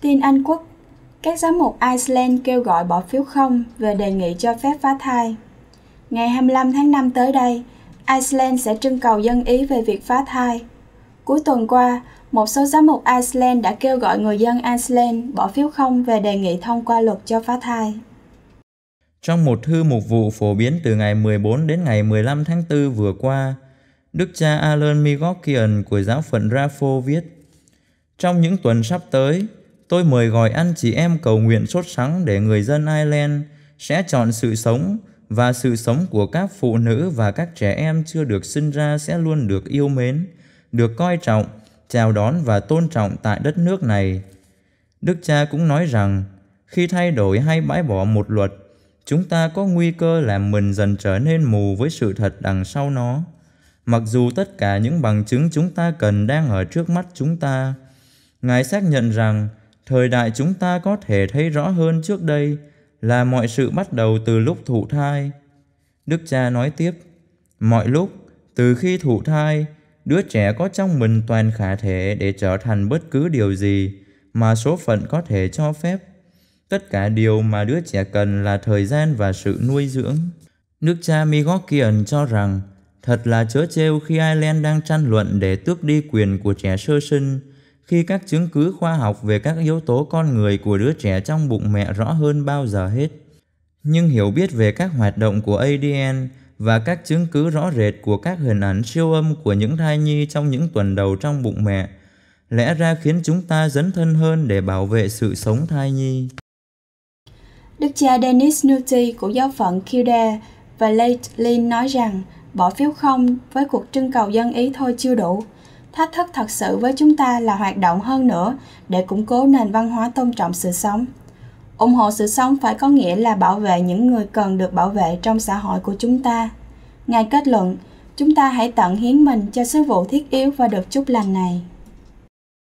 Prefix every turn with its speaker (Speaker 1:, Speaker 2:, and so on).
Speaker 1: Tin Anh Quốc Các giám mục Iceland kêu gọi bỏ phiếu không về đề nghị cho phép phá thai. Ngày 25 tháng 5 tới đây, Iceland sẽ trưng cầu dân ý về việc phá thai. Cuối tuần qua, một số giám mục Iceland đã kêu gọi người dân Iceland bỏ phiếu không về đề nghị thông qua luật cho phá thai.
Speaker 2: Trong một thư mục vụ phổ biến từ ngày 14 đến ngày 15 tháng 4 vừa qua, Đức cha Alan Migokian của giáo phận Rafo viết Trong những tuần sắp tới, Tôi mời gọi anh chị em cầu nguyện sốt sắng để người dân Ireland sẽ chọn sự sống và sự sống của các phụ nữ và các trẻ em chưa được sinh ra sẽ luôn được yêu mến, được coi trọng, chào đón và tôn trọng tại đất nước này. Đức cha cũng nói rằng, khi thay đổi hay bãi bỏ một luật, chúng ta có nguy cơ làm mình dần trở nên mù với sự thật đằng sau nó. Mặc dù tất cả những bằng chứng chúng ta cần đang ở trước mắt chúng ta, Ngài xác nhận rằng thời đại chúng ta có thể thấy rõ hơn trước đây là mọi sự bắt đầu từ lúc thụ thai. Đức cha nói tiếp, mọi lúc, từ khi thụ thai, đứa trẻ có trong mình toàn khả thể để trở thành bất cứ điều gì mà số phận có thể cho phép. Tất cả điều mà đứa trẻ cần là thời gian và sự nuôi dưỡng. Nước cha Migokian cho rằng, thật là chớ trêu khi Ireland đang tranh luận để tước đi quyền của trẻ sơ sinh, khi các chứng cứ khoa học về các yếu tố con người của đứa trẻ trong bụng mẹ rõ hơn bao giờ hết. Nhưng hiểu biết về các hoạt động của ADN và các chứng cứ rõ rệt của các hình ảnh siêu âm của những thai nhi trong những tuần đầu trong bụng mẹ lẽ ra khiến chúng ta dấn thân hơn để bảo vệ sự sống thai nhi.
Speaker 1: Đức cha Dennis Nutty của giáo phận Kildare và Late Lynn nói rằng bỏ phiếu không với cuộc trưng cầu dân ý thôi chưa đủ thách thức thật sự với chúng ta là hoạt động hơn nữa để củng cố nền văn hóa tôn trọng sự sống ủng hộ sự sống phải có nghĩa là bảo vệ những người cần được bảo vệ trong xã hội của chúng ta ngài kết luận chúng ta hãy tận hiến mình cho sứ vụ thiết yếu và được chúc lành này